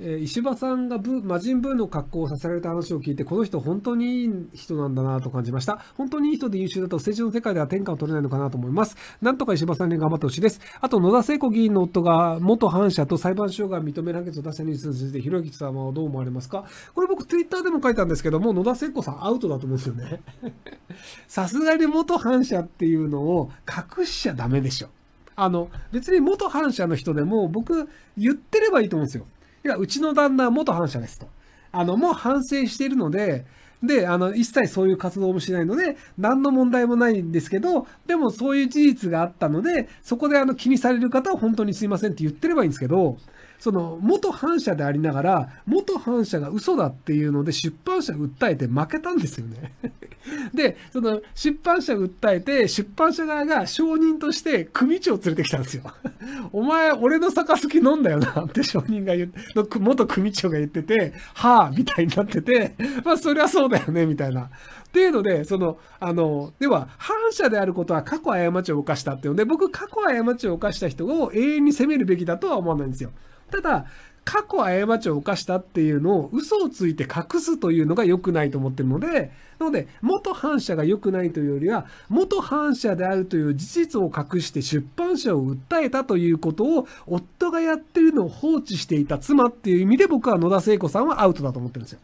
えー、石破さんがブ魔人ブーの格好をさせられた話を聞いて、この人本当にいい人なんだなと感じました。本当にいい人で優秀だと政治の世界では天下を取れないのかなと思います。なんとか石破さんに頑張ってほしいです。あと、野田聖子議員の夫が元反社と裁判所が認める判決を出せたについて、ひろゆきんはどう思われますかこれ僕、ツイッターでも書いたんですけども、野田聖子さんアウトだと思うんですよね。さすがに元反社っていうのを隠しちゃダメでしょ。あの、別に元反社の人でも僕、言ってればいいと思うんですよ。いや、うちの旦那は元反社ですと。あの、もう反省しているので、で、あの、一切そういう活動もしないので、何の問題もないんですけど、でもそういう事実があったので、そこであの気にされる方は本当にすいませんって言ってればいいんですけど、その、元反社でありながら、元反社が嘘だっていうので、出版社訴えて負けたんですよね で、その、出版社訴えて、出版社側が証人として組長を連れてきたんですよ お前、俺の杯飲んだよな って証人が言って、元組長が言ってて、はあ、みたいになってて、まあ、そりゃそうだよね、みたいな。っていうので、その、あの、では、反社であることは過去過ちを犯したっていうので、僕、過去過ちを犯した人を永遠に責めるべきだとは思わないんですよ。ただ、過去過ちを犯したっていうのを嘘をついて隠すというのが良くないと思ってるので、なので、元反社が良くないというよりは、元反社であるという事実を隠して出版社を訴えたということを、夫がやってるのを放置していた妻っていう意味で僕は野田聖子さんはアウトだと思ってるんですよ。